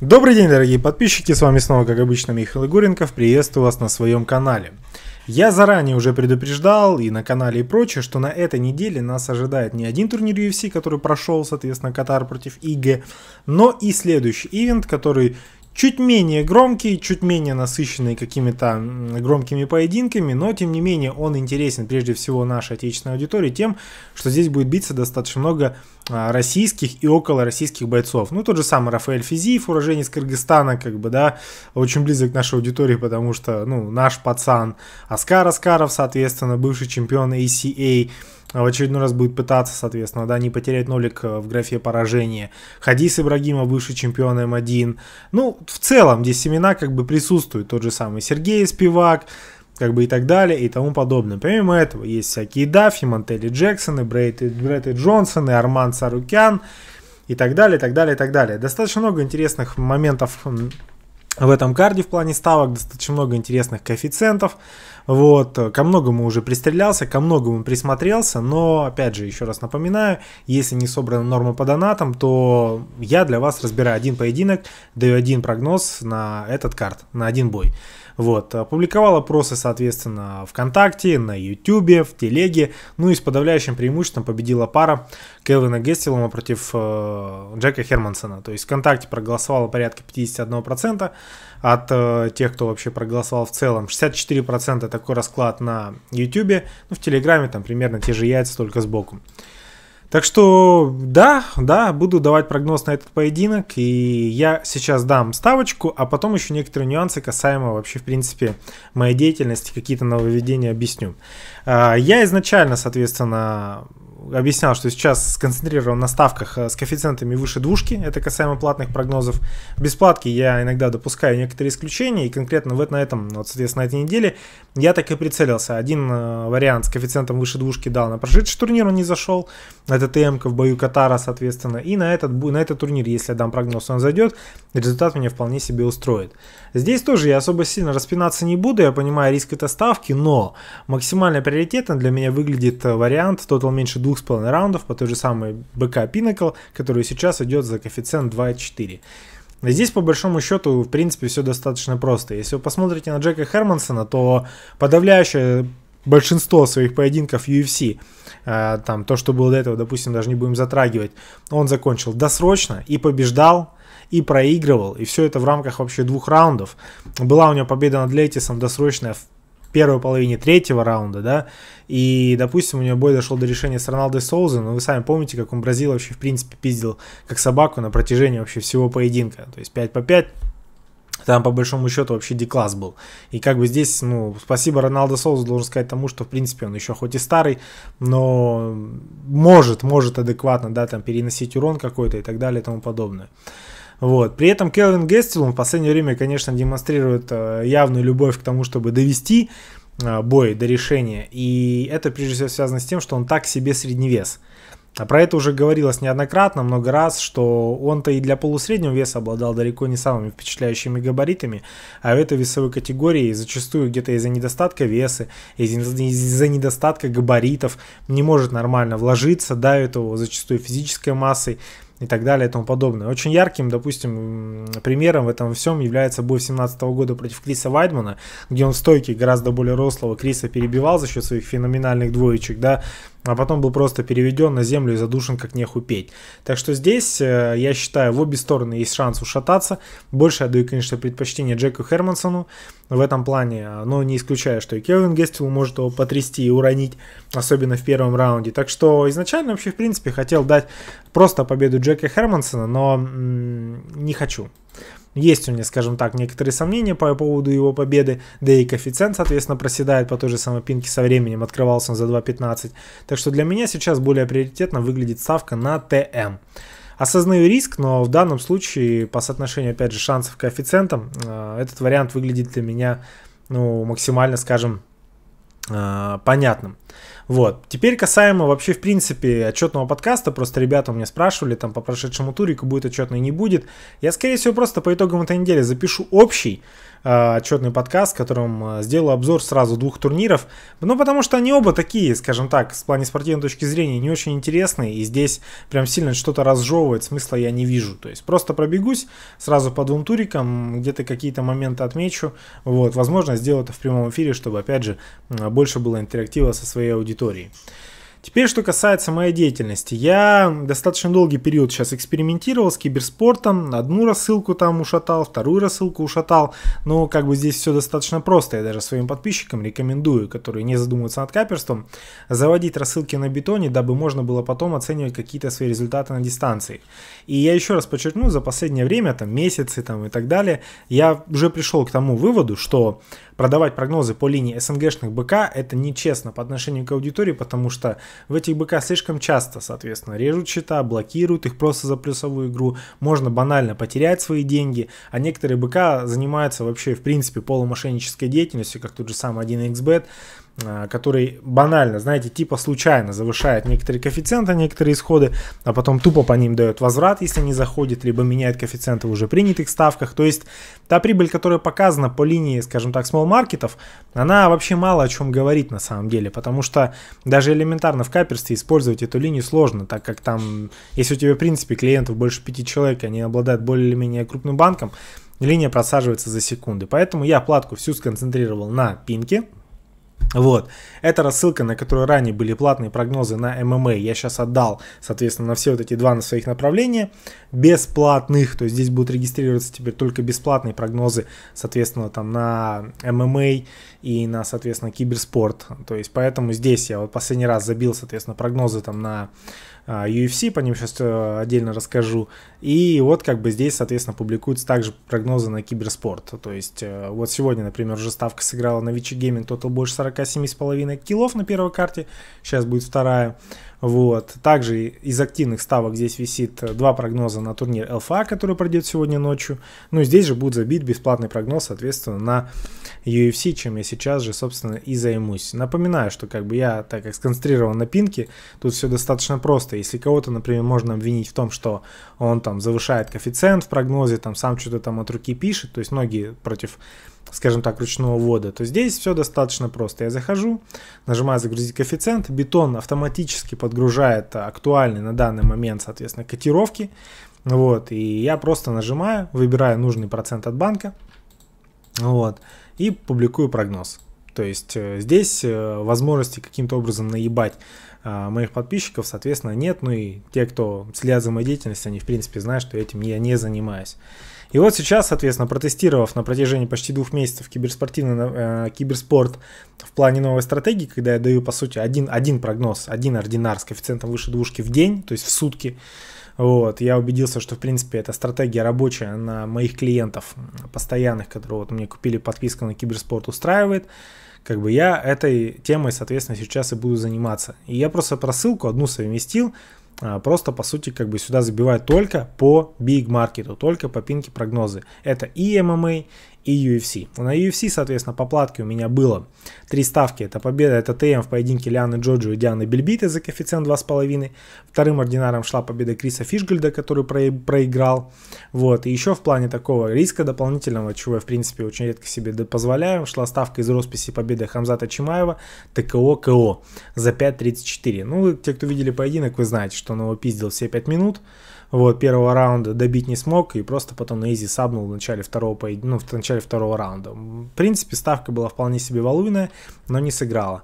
Добрый день, дорогие подписчики, с вами снова, как обычно, Михаил Игоренков, приветствую вас на своем канале. Я заранее уже предупреждал и на канале и прочее, что на этой неделе нас ожидает не один турнир UFC, который прошел, соответственно, Катар против ИГ, но и следующий ивент, который чуть менее громкий, чуть менее насыщенный какими-то громкими поединками, но тем не менее он интересен прежде всего нашей отечественной аудитории тем, что здесь будет биться достаточно много а, российских и около российских бойцов. Ну, тот же самый Рафаэль Физиев, уроженец Кыргызстана, как бы, да, очень близок к нашей аудитории, потому что, ну, наш пацан Аскар Аскаров, соответственно, бывший чемпион ACA, а в очередной раз будет пытаться, соответственно, да, не потерять нолик э, в графе поражения. Хадис Ибрагимов, бывший чемпион М1. Ну, в целом, здесь семена как бы присутствуют. Тот же самый Сергей Спивак, как бы и так далее, и тому подобное. Помимо этого, есть всякие Даффи, Монтелли Джексоны, Брейт, Брейт и Джонсоны, Арман Сарукян и так далее, и так далее, и так далее. Достаточно много интересных моментов в этом карде в плане ставок, достаточно много интересных коэффициентов. Вот, ко многому уже пристрелялся, ко многому присмотрелся, но, опять же, еще раз напоминаю, если не собрана норма по донатам, то я для вас разбираю один поединок, даю один прогноз на этот карт, на один бой. Вот, опубликовал опросы, соответственно, ВКонтакте, на Ютубе, в Телеге, ну и с подавляющим преимуществом победила пара Кевина Гестилома против э, Джека Хермансона. То есть ВКонтакте проголосовало порядка 51% от э, тех, кто вообще проголосовал в целом. 64% это такой расклад на YouTube, ну, в Телеграме там примерно те же яйца, только сбоку. Так что, да, да, буду давать прогноз на этот поединок, и я сейчас дам ставочку, а потом еще некоторые нюансы касаемо вообще, в принципе, моей деятельности, какие-то нововведения объясню. А, я изначально, соответственно, объяснял, что сейчас сконцентрирован на ставках э, с коэффициентами выше двушки, это касаемо платных прогнозов. Бесплатки я иногда допускаю некоторые исключения, и конкретно вот на этом, вот, соответственно, на этой неделе я так и прицелился. Один э, вариант с коэффициентом выше двушки дал на прошедший турнир, он не зашел, на ТТМК в бою Катара, соответственно. И на этот, на этот турнир, если я дам прогноз, он зайдет, результат меня вполне себе устроит. Здесь тоже я особо сильно распинаться не буду, я понимаю риск это ставки, но максимально приоритетно для меня выглядит э, вариант тотал меньше 2,5 раундов по той же самой БК Pinnacle, который сейчас идет за коэффициент 2,4. Здесь, по большому счету, в принципе, все достаточно просто. Если вы посмотрите на Джека Хермансона, то подавляющее большинство своих поединков UFC, э, там то, что было до этого, допустим, даже не будем затрагивать, он закончил досрочно и побеждал, и проигрывал, и все это в рамках вообще двух раундов. Была у него победа над Лейтисом досрочная в первой половине третьего раунда, да, и, допустим, у него бой дошел до решения с Роналдо Соуза, но вы сами помните, как он Бразил вообще, в принципе, пиздил как собаку на протяжении вообще всего поединка, то есть 5 по 5, там, по большому счету, вообще D-класс был. И как бы здесь, ну, спасибо Роналдо Соус, должен сказать тому, что, в принципе, он еще хоть и старый, но может, может адекватно, да, там, переносить урон какой-то и так далее и тому подобное. Вот. При этом Келвин Гестил в последнее время, конечно, демонстрирует э, явную любовь к тому, чтобы довести э, бой до решения. И это прежде всего связано с тем, что он так себе средневес. А про это уже говорилось неоднократно, много раз, что он-то и для полусреднего веса обладал далеко не самыми впечатляющими габаритами, а в этой весовой категории зачастую где-то из-за недостатка веса, из-за недостатка габаритов не может нормально вложиться, давит его зачастую физической массой, и так далее и тому подобное. Очень ярким, допустим, примером в этом всем является бой 17 года против Криса Вайдмана, где он в стойке гораздо более рослого Криса перебивал за счет своих феноменальных двоечек, да, а потом был просто переведен на землю и задушен как неху петь. Так что здесь, э, я считаю, в обе стороны есть шанс ушататься. Больше я даю, конечно, предпочтение Джеку Хермансону в этом плане, э, но не исключаю, что и Кевин Гестил может его потрясти и уронить, особенно в первом раунде. Так что изначально вообще, в принципе, хотел дать просто победу Джека Хермансона, но м -м, не хочу. Есть у меня, скажем так, некоторые сомнения по поводу его победы, да и коэффициент, соответственно, проседает по той же самой пинке со временем, открывался он за 2.15. Так что для меня сейчас более приоритетно выглядит ставка на ТМ. Осознаю риск, но в данном случае по соотношению, опять же, шансов к коэффициентам, э, этот вариант выглядит для меня ну, максимально, скажем, э, понятным. Вот. Теперь касаемо вообще, в принципе, отчетного подкаста. Просто ребята у меня спрашивали, там, по прошедшему турику будет отчетный, не будет. Я, скорее всего, просто по итогам этой недели запишу общий э, отчетный подкаст, в котором а, сделаю обзор сразу двух турниров. Ну, потому что они оба такие, скажем так, с плане спортивной точки зрения, не очень интересные. И здесь прям сильно что-то разжевывает, смысла я не вижу. То есть просто пробегусь сразу по двум турикам, где-то какие-то моменты отмечу. Вот, возможно, сделаю это в прямом эфире, чтобы, опять же, больше было интерактива со своей своей аудитории. Теперь, что касается моей деятельности. Я достаточно долгий период сейчас экспериментировал с киберспортом. Одну рассылку там ушатал, вторую рассылку ушатал. Но как бы здесь все достаточно просто. Я даже своим подписчикам рекомендую, которые не задумываются над каперством, заводить рассылки на бетоне, дабы можно было потом оценивать какие-то свои результаты на дистанции. И я еще раз подчеркну, за последнее время, там месяцы там, и так далее, я уже пришел к тому выводу, что продавать прогнозы по линии СНГшных БК это нечестно по отношению к аудитории, потому что в этих БК слишком часто, соответственно, режут счета, блокируют их просто за плюсовую игру, можно банально потерять свои деньги, а некоторые БК занимаются вообще, в принципе, полумошеннической деятельностью, как тот же самый 1xbet, Э, который банально, знаете, типа случайно завышает некоторые коэффициенты, некоторые исходы, а потом тупо по ним дает возврат, если не заходит, либо меняет коэффициенты в уже принятых ставках. То есть та прибыль, которая показана по линии, скажем так, small маркетов, она вообще мало о чем говорит на самом деле, потому что даже элементарно в каперстве использовать эту линию сложно, так как там, если у тебя, в принципе, клиентов больше пяти человек, они обладают более или менее крупным банком, линия просаживается за секунды. Поэтому я платку всю сконцентрировал на пинке, вот. Это рассылка, на которую ранее были платные прогнозы на ММА. Я сейчас отдал, соответственно, на все вот эти два на своих направления. Бесплатных, то есть здесь будут регистрироваться теперь только бесплатные прогнозы, соответственно, там на ММА и на, соответственно, киберспорт. То есть поэтому здесь я вот последний раз забил, соответственно, прогнозы там на а, UFC, по ним сейчас э, отдельно расскажу. И вот как бы здесь, соответственно, публикуются также прогнозы на киберспорт. То есть э, вот сегодня, например, уже ставка сыграла на Вичи Гейминг тотал больше 47,5 килов на первой карте, сейчас будет вторая. Вот. Также из активных ставок здесь висит два прогноза на турнир LFA а, который пройдет сегодня ночью. Ну и здесь же будет забит бесплатный прогноз, соответственно, на UFC, чем я сейчас же, собственно, и займусь. Напоминаю, что как бы я, так как сконцентрирован на пинке, тут все достаточно просто просто если кого-то, например, можно обвинить в том, что он там завышает коэффициент в прогнозе, там сам что-то там от руки пишет, то есть многие против скажем так, ручного ввода, то здесь все достаточно просто. Я захожу, нажимаю загрузить коэффициент, бетон автоматически подгружает актуальный на данный момент, соответственно, котировки, вот, и я просто нажимаю, выбираю нужный процент от банка, вот, и публикую прогноз. То есть э, здесь э, возможности каким-то образом наебать а, моих подписчиков, соответственно, нет. Ну и те, кто следят за моей деятельностью, они, в принципе, знают, что этим я не занимаюсь. И вот сейчас, соответственно, протестировав на протяжении почти двух месяцев киберспортивный, э, киберспорт в плане новой стратегии, когда я даю, по сути, один, один прогноз, один ординар с коэффициентом выше двушки в день, то есть в сутки, вот, я убедился, что, в принципе, эта стратегия рабочая на моих клиентов постоянных, которые вот мне купили подписку на киберспорт, устраивает. Как бы я этой темой, соответственно, сейчас и буду заниматься. И я просто просылку одну совместил, а, просто, по сути, как бы сюда забивают только по биг маркету, только по пинке прогнозы. Это и MMA, и UFC. На UFC, соответственно, по платке у меня было три ставки. Это победа, это ТМ в поединке Лианы Джоджо и Дианы Бельбиты за коэффициент 2,5. Вторым ординаром шла победа Криса Фишгельда, который проиграл. Вот. И еще в плане такого риска дополнительного, чего я, в принципе, очень редко себе позволяю, шла ставка из росписи победы Хамзата Чимаева ТКО-КО за 5,34. Ну, те, кто видели поединок, вы знаете, что что он его пиздил все 5 минут. Вот, первого раунда добить не смог и просто потом на изи сабнул в начале второго, поед... ну, в начале второго раунда. В принципе, ставка была вполне себе валуйная, но не сыграла.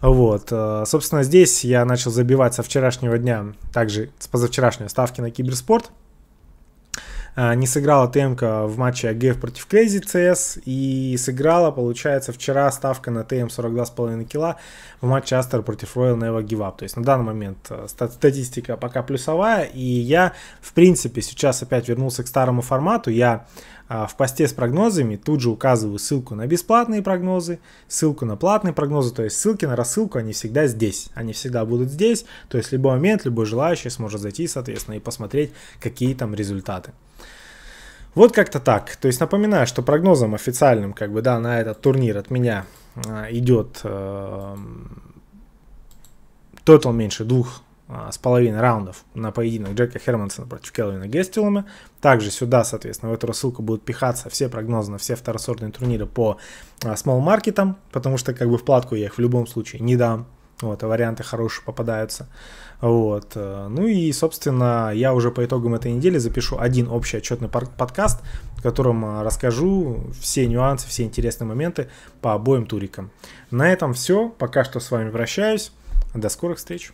Вот, э, собственно, здесь я начал забивать со вчерашнего дня, также с позавчерашней ставки на киберспорт – а, не сыграла ТМК в матче АГФ против Crazy CS и сыграла, получается, вчера ставка на ТМ 42,5 кила в матче Астер против Royal Never Give Up. То есть на данный момент э, статистика пока плюсовая, и я, в принципе, сейчас опять вернулся к старому формату. Я а, в посте с прогнозами тут же указываю ссылку на бесплатные прогнозы, ссылку на платные прогнозы, то есть ссылки на рассылку, они всегда здесь, они всегда будут здесь, то есть в любой момент любой желающий сможет зайти, соответственно, и посмотреть, какие там результаты. Вот как-то так. То есть напоминаю, что прогнозом официальным, как бы, да, на этот турнир от меня а, идет эм, тотал меньше двух а, с половиной раундов на поединок Джека Хермансона против Келвина Гестилума. Также сюда, соответственно, в эту рассылку будут пихаться все прогнозы на все второсортные турниры по смолл-маркетам, потому что как бы вкладку я их в любом случае не дам. Вот, а варианты хорошие попадаются. Вот. Э, ну и, собственно, я уже по итогам этой недели запишу один общий отчетный подкаст, в котором э, расскажу все нюансы, все интересные моменты по обоим турикам. На этом все. Пока что с вами прощаюсь. До скорых встреч.